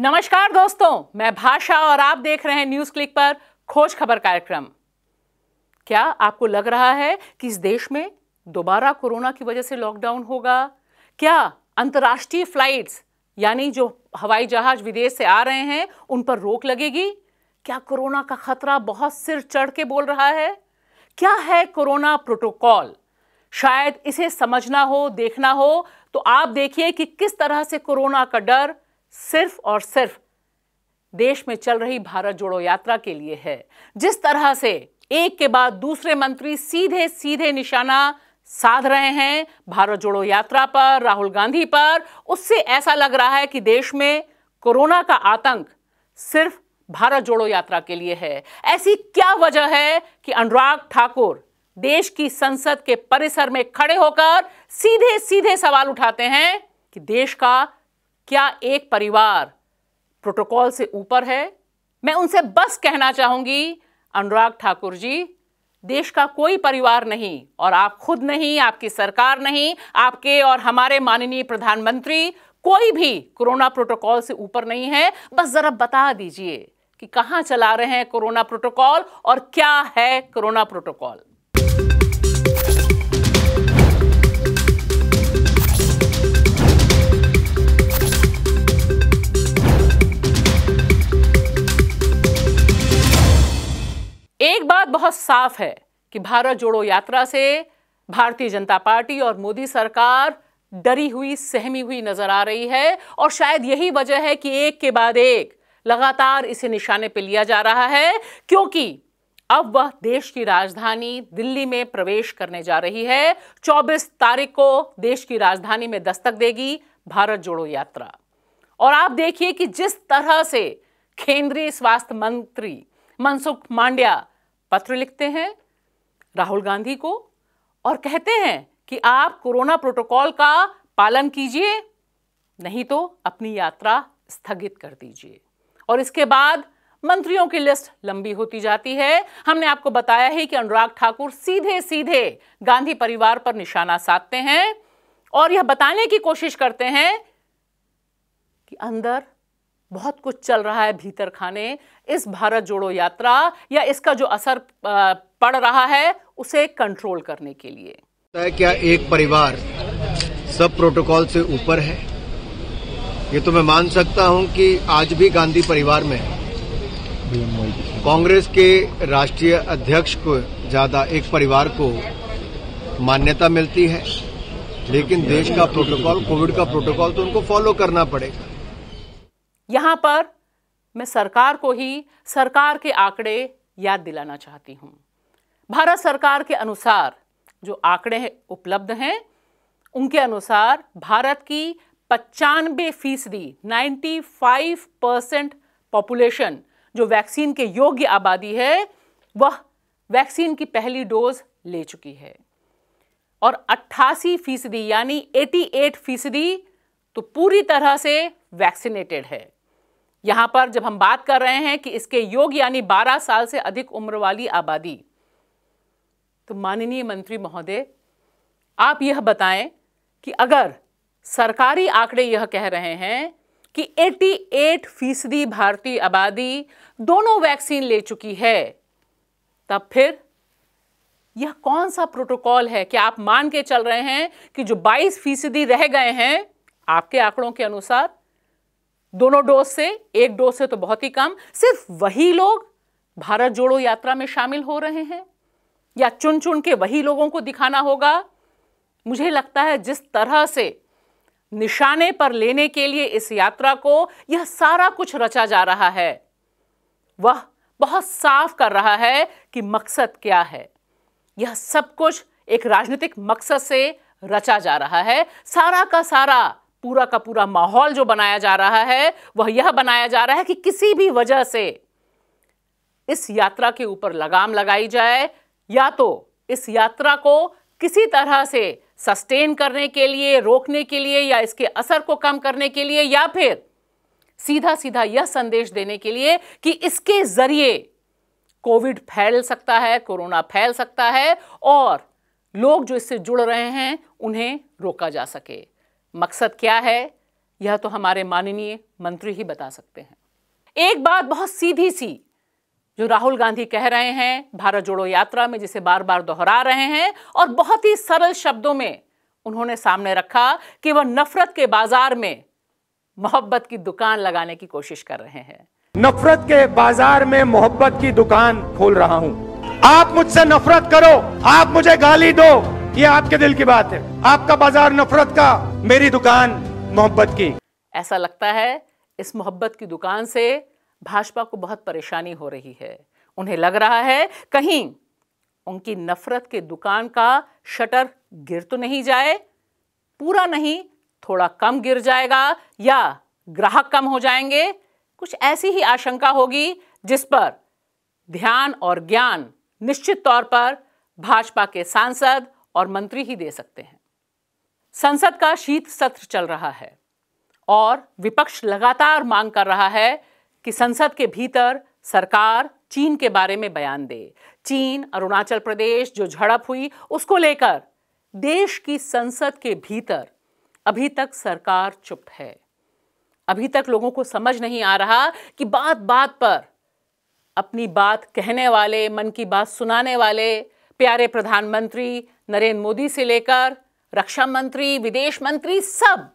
नमस्कार दोस्तों मैं भाषा और आप देख रहे हैं न्यूज क्लिक पर खोज खबर कार्यक्रम क्या आपको लग रहा है कि इस देश में दोबारा कोरोना की वजह से लॉकडाउन होगा क्या अंतर्राष्ट्रीय फ्लाइट्स यानी जो हवाई जहाज विदेश से आ रहे हैं उन पर रोक लगेगी क्या कोरोना का खतरा बहुत सिर चढ़ के बोल रहा है क्या है कोरोना प्रोटोकॉल शायद इसे समझना हो देखना हो तो आप देखिए कि किस तरह से कोरोना का डर सिर्फ और सिर्फ देश में चल रही भारत जोड़ो यात्रा के लिए है जिस तरह से एक के बाद दूसरे मंत्री सीधे सीधे निशाना साध रहे हैं भारत जोड़ो यात्रा पर राहुल गांधी पर उससे ऐसा लग रहा है कि देश में कोरोना का आतंक सिर्फ भारत जोड़ो यात्रा के लिए है ऐसी क्या वजह है कि अनुराग ठाकुर देश की संसद के परिसर में खड़े होकर सीधे सीधे सवाल उठाते हैं कि देश का क्या एक परिवार प्रोटोकॉल से ऊपर है मैं उनसे बस कहना चाहूंगी अनुराग ठाकुर जी देश का कोई परिवार नहीं और आप खुद नहीं आपकी सरकार नहीं आपके और हमारे माननीय प्रधानमंत्री कोई भी कोरोना प्रोटोकॉल से ऊपर नहीं है बस ज़रा बता दीजिए कि कहाँ चला रहे हैं कोरोना प्रोटोकॉल और क्या है कोरोना प्रोटोकॉल साफ है कि भारत जोड़ो यात्रा से भारतीय जनता पार्टी और मोदी सरकार डरी हुई सहमी हुई नजर आ रही है और शायद यही वजह है कि एक के बाद एक लगातार इसे निशाने पर लिया जा रहा है क्योंकि अब वह देश की राजधानी दिल्ली में प्रवेश करने जा रही है 24 तारीख को देश की राजधानी में दस्तक देगी भारत जोड़ो यात्रा और आप देखिए कि जिस तरह से केंद्रीय स्वास्थ्य मंत्री मनसुख मांड्या पत्र लिखते हैं राहुल गांधी को और कहते हैं कि आप कोरोना प्रोटोकॉल का पालन कीजिए नहीं तो अपनी यात्रा स्थगित कर दीजिए और इसके बाद मंत्रियों की लिस्ट लंबी होती जाती है हमने आपको बताया है कि अनुराग ठाकुर सीधे सीधे गांधी परिवार पर निशाना साधते हैं और यह बताने की कोशिश करते हैं कि अंदर बहुत कुछ चल रहा है भीतर खाने इस भारत जोड़ो यात्रा या इसका जो असर पड़ रहा है उसे कंट्रोल करने के लिए क्या एक परिवार सब प्रोटोकॉल से ऊपर है ये तो मैं मान सकता हूं कि आज भी गांधी परिवार में कांग्रेस के राष्ट्रीय अध्यक्ष को ज्यादा एक परिवार को मान्यता मिलती है लेकिन देश का प्रोटोकॉल कोविड का प्रोटोकॉल तो उनको फॉलो करना पड़ेगा यहाँ पर मैं सरकार को ही सरकार के आंकड़े याद दिलाना चाहती हूँ भारत सरकार के अनुसार जो आंकड़े है, उपलब्ध हैं उनके अनुसार भारत की पचानबे फीसदी नाइन्टी फाइव परसेंट पॉपुलेशन जो वैक्सीन के योग्य आबादी है वह वैक्सीन की पहली डोज ले चुकी है और अट्ठासी फीसदी यानी एटी एट फीसदी तो पूरी तरह से वैक्सीनेटेड है यहां पर जब हम बात कर रहे हैं कि इसके योग यानी 12 साल से अधिक उम्र वाली आबादी तो माननीय मंत्री महोदय आप यह बताएं कि अगर सरकारी आंकड़े यह कह रहे हैं कि 88 फीसदी भारतीय आबादी दोनों वैक्सीन ले चुकी है तब फिर यह कौन सा प्रोटोकॉल है कि आप मान के चल रहे हैं कि जो 22 फीसदी रह गए हैं आपके आंकड़ों के अनुसार दोनों डोज से एक डोज से तो बहुत ही कम सिर्फ वही लोग भारत जोड़ो यात्रा में शामिल हो रहे हैं या चुन चुन के वही लोगों को दिखाना होगा मुझे लगता है जिस तरह से निशाने पर लेने के लिए इस यात्रा को यह सारा कुछ रचा जा रहा है वह बहुत साफ कर रहा है कि मकसद क्या है यह सब कुछ एक राजनीतिक मकसद से रचा जा रहा है सारा का सारा पूरा का पूरा माहौल जो बनाया जा रहा है वह यह बनाया जा रहा है कि किसी भी वजह से इस यात्रा के ऊपर लगाम लगाई जाए या तो इस यात्रा को किसी तरह से सस्टेन करने के लिए रोकने के लिए या इसके असर को कम करने के लिए या फिर सीधा सीधा यह संदेश देने के लिए कि इसके जरिए कोविड फैल सकता है कोरोना फैल सकता है और लोग जो इससे जुड़ रहे हैं उन्हें रोका जा सके मकसद क्या है यह तो हमारे माननीय मंत्री ही बता सकते हैं एक बात बहुत सीधी सी जो राहुल गांधी कह रहे हैं भारत जोड़ो यात्रा में जिसे बार बार दोहरा रहे हैं और बहुत ही सरल शब्दों में उन्होंने सामने रखा कि वह नफरत के बाजार में मोहब्बत की दुकान लगाने की कोशिश कर रहे हैं नफरत के बाजार में मोहब्बत की दुकान खोल रहा हूं आप मुझसे नफरत करो आप मुझे गाली दो ये आपके दिल की बात है आपका बाजार नफरत का मेरी दुकान मोहब्बत की ऐसा लगता है इस मोहब्बत की दुकान से भाजपा को बहुत परेशानी हो रही है उन्हें लग रहा है कहीं उनकी नफरत के दुकान का शटर गिर तो नहीं जाए पूरा नहीं थोड़ा कम गिर जाएगा या ग्राहक कम हो जाएंगे कुछ ऐसी ही आशंका होगी जिस पर ध्यान और ज्ञान निश्चित तौर पर भाजपा के सांसद और मंत्री ही दे सकते हैं संसद का शीत सत्र चल रहा है और विपक्ष लगातार मांग कर रहा है कि संसद के भीतर सरकार चीन के बारे में बयान दे चीन अरुणाचल प्रदेश जो झड़प हुई उसको लेकर देश की संसद के भीतर अभी तक सरकार चुप है अभी तक लोगों को समझ नहीं आ रहा कि बात बात पर अपनी बात कहने वाले मन की बात सुनाने वाले प्यारे प्रधानमंत्री नरेंद्र मोदी से लेकर रक्षा मंत्री विदेश मंत्री सब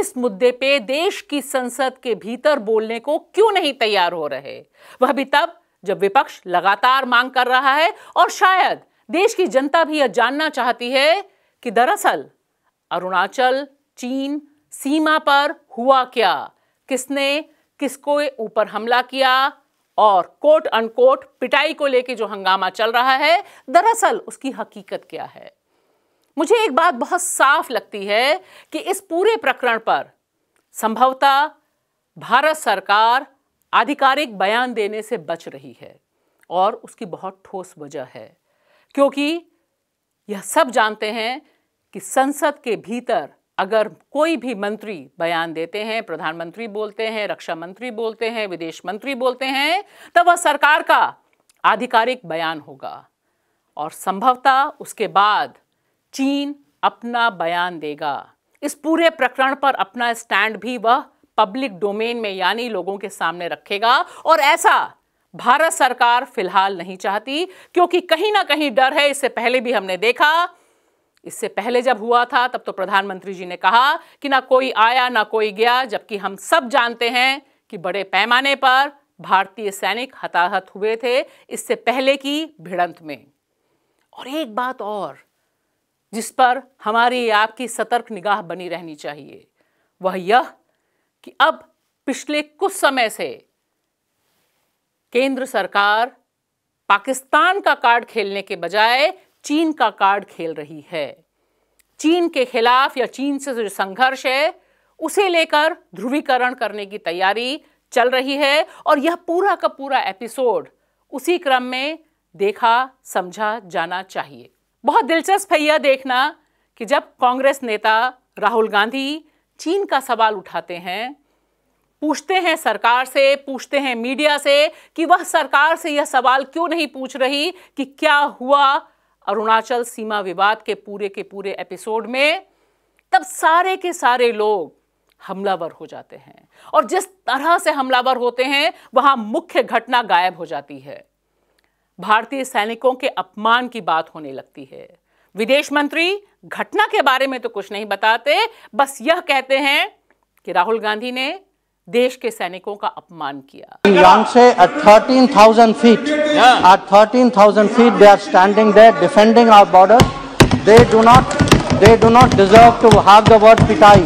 इस मुद्दे पे देश की संसद के भीतर बोलने को क्यों नहीं तैयार हो रहे वह भी तब जब विपक्ष लगातार मांग कर रहा है और शायद देश की जनता भी यह जानना चाहती है कि दरअसल अरुणाचल चीन सीमा पर हुआ क्या किसने किसको ऊपर हमला किया और कोट अनकोट पिटाई को लेके जो हंगामा चल रहा है दरअसल उसकी हकीकत क्या है मुझे एक बात बहुत साफ लगती है कि इस पूरे प्रकरण पर संभवतः भारत सरकार आधिकारिक बयान देने से बच रही है और उसकी बहुत ठोस वजह है क्योंकि यह सब जानते हैं कि संसद के भीतर अगर कोई भी मंत्री बयान देते हैं प्रधानमंत्री बोलते हैं रक्षा मंत्री बोलते हैं विदेश मंत्री बोलते हैं तो वह सरकार का आधिकारिक बयान होगा और संभवतः उसके बाद चीन अपना बयान देगा इस पूरे प्रकरण पर अपना स्टैंड भी वह पब्लिक डोमेन में यानी लोगों के सामने रखेगा और ऐसा भारत सरकार फिलहाल नहीं चाहती क्योंकि कहीं ना कहीं डर है इससे पहले भी हमने देखा इससे पहले जब हुआ था तब तो प्रधानमंत्री जी ने कहा कि ना कोई आया ना कोई गया जबकि हम सब जानते हैं कि बड़े पैमाने पर भारतीय सैनिक हताहत हुए थे इससे पहले की भिड़ंत में और एक बात और जिस पर हमारी आपकी सतर्क निगाह बनी रहनी चाहिए वह यह कि अब पिछले कुछ समय से केंद्र सरकार पाकिस्तान का कार्ड खेलने के बजाय चीन का कार्ड खेल रही है चीन के खिलाफ या चीन से जो संघर्ष है उसे लेकर ध्रुवीकरण करने की तैयारी चल रही है और यह पूरा का पूरा एपिसोड उसी क्रम में देखा समझा जाना चाहिए बहुत दिलचस्प है यह देखना कि जब कांग्रेस नेता राहुल गांधी चीन का सवाल उठाते हैं पूछते हैं सरकार से पूछते हैं मीडिया से कि वह सरकार से यह सवाल क्यों नहीं पूछ रही कि क्या हुआ अरुणाचल सीमा विवाद के पूरे के पूरे एपिसोड में तब सारे के सारे लोग हमलावर हो जाते हैं और जिस तरह से हमलावर होते हैं वहां मुख्य घटना गायब हो जाती है भारतीय सैनिकों के अपमान की बात होने लगती है विदेश मंत्री घटना के बारे में तो कुछ नहीं बताते बस यह कहते हैं कि राहुल गांधी ने देश के सैनिकों का अपमान किया से feet feet they are standing defending our border do not they do not deserve to have the word pitai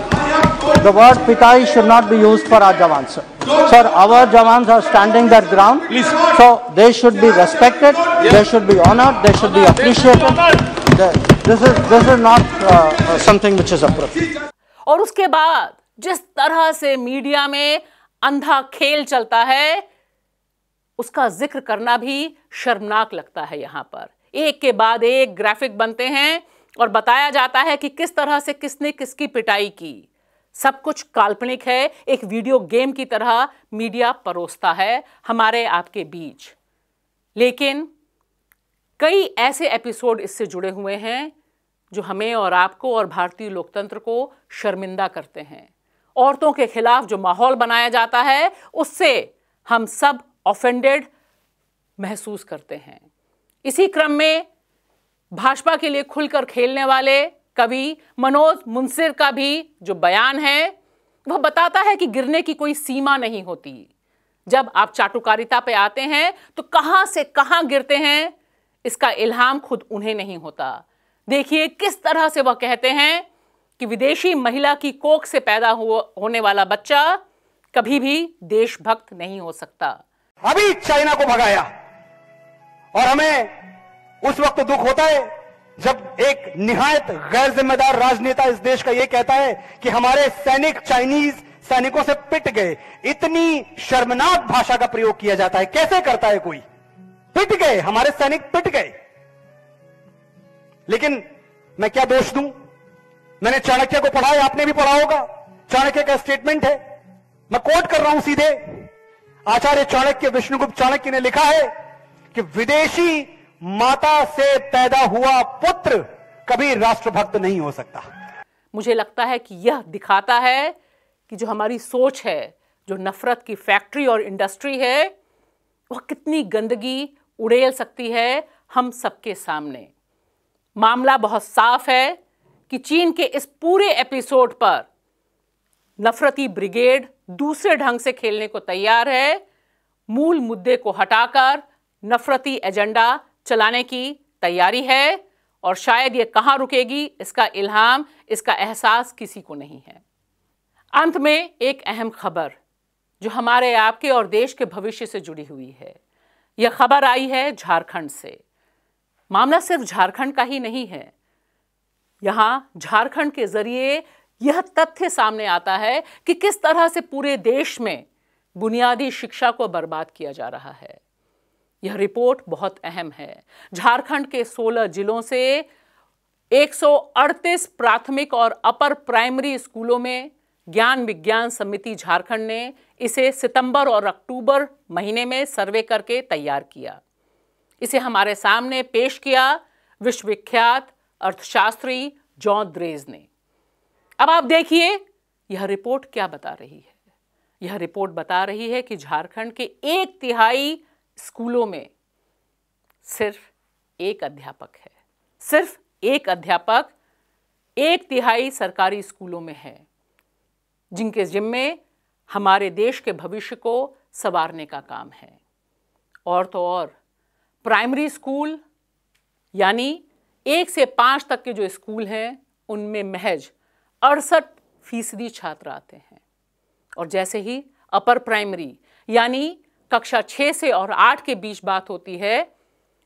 the word pitai should not be use for our jawan sir sir our jawan are standing that ground so they should be respected they should be honoured they should be appreciated this is this is not something which is अप्रोप और उसके बाद जिस तरह से media में अंधा खेल चलता है उसका जिक्र करना भी शर्मनाक लगता है यहां पर एक के बाद एक ग्राफिक बनते हैं और बताया जाता है कि किस तरह से किसने किसकी पिटाई की सब कुछ काल्पनिक है एक वीडियो गेम की तरह मीडिया परोसता है हमारे आपके बीच लेकिन कई ऐसे एपिसोड इससे जुड़े हुए हैं जो हमें और आपको और भारतीय लोकतंत्र को शर्मिंदा करते हैं औरतों के खिलाफ जो माहौल बनाया जाता है उससे हम सब ऑफेंडेड महसूस करते हैं इसी क्रम में भाजपा के लिए खुलकर खेलने वाले कवि मनोज मुंसिर का भी जो बयान है वह बताता है कि गिरने की कोई सीमा नहीं होती जब आप चाटुकारिता पे आते हैं तो कहां से कहां गिरते हैं इसका इल्हाम खुद उन्हें नहीं होता देखिए किस तरह से वह कहते हैं कि विदेशी महिला की कोख से पैदा हो, होने वाला बच्चा कभी भी देशभक्त नहीं हो सकता अभी चाइना को भगाया और हमें उस वक्त दुख होता है जब एक निहायत गैर जिम्मेदार राजनेता इस देश का यह कहता है कि हमारे सैनिक चाइनीज सैनिकों से पिट गए इतनी शर्मनाक भाषा का प्रयोग किया जाता है कैसे करता है कोई पिट गए हमारे सैनिक पिट गए लेकिन मैं क्या दोष दूं मैंने चाणक्य को पढ़ा है आपने भी पढ़ा होगा चाणक्य का स्टेटमेंट है मैं कोट कर रहा हूं सीधे आचार्य चाणक्य विष्णुगुप्त चाणक्य ने लिखा है कि विदेशी माता से पैदा हुआ पुत्र कभी राष्ट्रभक्त नहीं हो सकता मुझे लगता है कि यह दिखाता है कि जो हमारी सोच है जो नफरत की फैक्ट्री और इंडस्ट्री है वह कितनी गंदगी उड़ेल सकती है हम सबके सामने मामला बहुत साफ है कि चीन के इस पूरे एपिसोड पर नफरती ब्रिगेड दूसरे ढंग से खेलने को तैयार है मूल मुद्दे को हटाकर नफरती एजेंडा चलाने की तैयारी है और शायद यह कहां रुकेगी इसका इल्हाम इसका एहसास किसी को नहीं है अंत में एक अहम खबर जो हमारे आपके और देश के भविष्य से जुड़ी हुई है यह खबर आई है झारखंड से मामला सिर्फ झारखंड का ही नहीं है यहाँ झारखंड के जरिए यह तथ्य सामने आता है कि किस तरह से पूरे देश में बुनियादी शिक्षा को बर्बाद किया जा रहा है यह रिपोर्ट बहुत अहम है झारखंड के 16 जिलों से 138 प्राथमिक और अपर प्राइमरी स्कूलों में ज्ञान विज्ञान समिति झारखंड ने इसे सितंबर और अक्टूबर महीने में सर्वे करके तैयार किया इसे हमारे सामने पेश किया विश्वविख्यात अर्थशास्त्री जॉन द्रेज ने अब आप देखिए यह रिपोर्ट क्या बता रही है यह रिपोर्ट बता रही है कि झारखंड के एक तिहाई स्कूलों में सिर्फ एक अध्यापक है सिर्फ एक अध्यापक एक तिहाई सरकारी स्कूलों में है जिनके जिम्मे हमारे देश के भविष्य को संवारने का काम है और तो और प्राइमरी स्कूल यानी एक से पाँच तक के जो स्कूल हैं उनमें महज अड़सठ फीसदी छात्र आते हैं और जैसे ही अपर प्राइमरी यानी कक्षा छः से और आठ के बीच बात होती है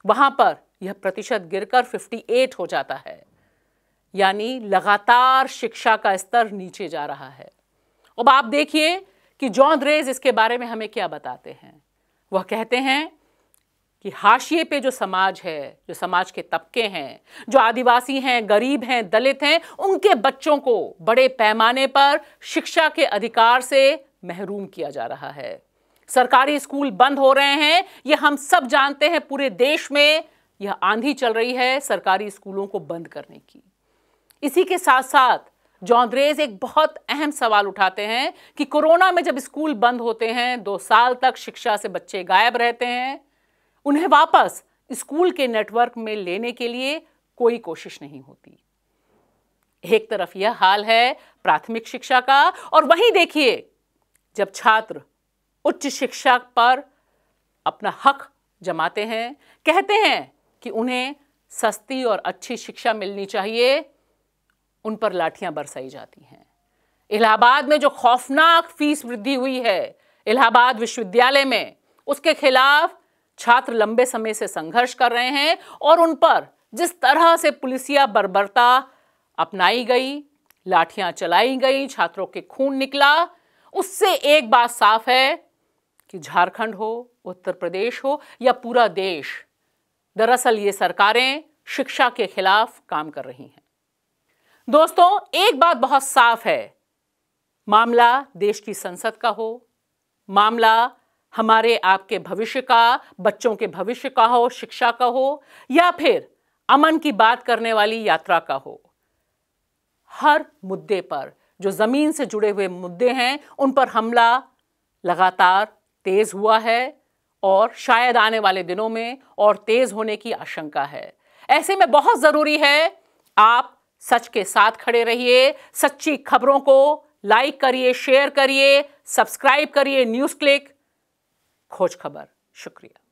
वहाँ पर यह प्रतिशत गिरकर 58 हो जाता है यानी लगातार शिक्षा का स्तर नीचे जा रहा है अब आप देखिए कि जॉन रेज इसके बारे में हमें क्या बताते हैं वह कहते हैं कि हाशिए पे जो समाज है जो समाज के तबके हैं जो आदिवासी हैं गरीब हैं दलित हैं उनके बच्चों को बड़े पैमाने पर शिक्षा के अधिकार से महरूम किया जा रहा है सरकारी स्कूल बंद हो रहे हैं ये हम सब जानते हैं पूरे देश में यह आंधी चल रही है सरकारी स्कूलों को बंद करने की इसी के साथ साथ जॉन्द्रेज एक बहुत अहम सवाल उठाते हैं कि कोरोना में जब स्कूल बंद होते हैं दो साल तक शिक्षा से बच्चे गायब रहते हैं उन्हें वापस स्कूल के नेटवर्क में लेने के लिए कोई कोशिश नहीं होती एक तरफ यह हाल है प्राथमिक शिक्षा का और वहीं देखिए जब छात्र उच्च शिक्षा पर अपना हक जमाते हैं कहते हैं कि उन्हें सस्ती और अच्छी शिक्षा मिलनी चाहिए उन पर लाठियां बरसाई जाती हैं इलाहाबाद में जो खौफनाक फीस वृद्धि हुई है इलाहाबाद विश्वविद्यालय में उसके खिलाफ छात्र लंबे समय से संघर्ष कर रहे हैं और उन पर जिस तरह से पुलिसिया बर्बरता अपनाई गई लाठियां चलाई गई छात्रों के खून निकला उससे एक बात साफ है कि झारखंड हो उत्तर प्रदेश हो या पूरा देश दरअसल ये सरकारें शिक्षा के खिलाफ काम कर रही हैं दोस्तों एक बात बहुत साफ है मामला देश की संसद का हो मामला हमारे आपके भविष्य का बच्चों के भविष्य का हो शिक्षा का हो या फिर अमन की बात करने वाली यात्रा का हो हर मुद्दे पर जो ज़मीन से जुड़े हुए मुद्दे हैं उन पर हमला लगातार तेज़ हुआ है और शायद आने वाले दिनों में और तेज़ होने की आशंका है ऐसे में बहुत ज़रूरी है आप सच के साथ खड़े रहिए सच्ची खबरों को लाइक करिए शेयर करिए सब्सक्राइब करिए न्यूज़ क्लिक खोज खबर शुक्रिया